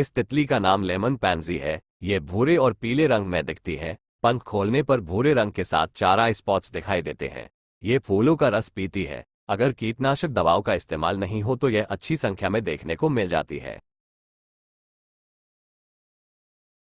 इस तितली का नाम लेमन पैंजी है ये भूरे और पीले रंग में दिखती है पंख खोलने पर भूरे रंग के साथ चारा स्पॉट्स दिखाई देते हैं ये फूलों का रस पीती है अगर कीटनाशक दवाओं का इस्तेमाल नहीं हो तो यह अच्छी संख्या में देखने को मिल जाती है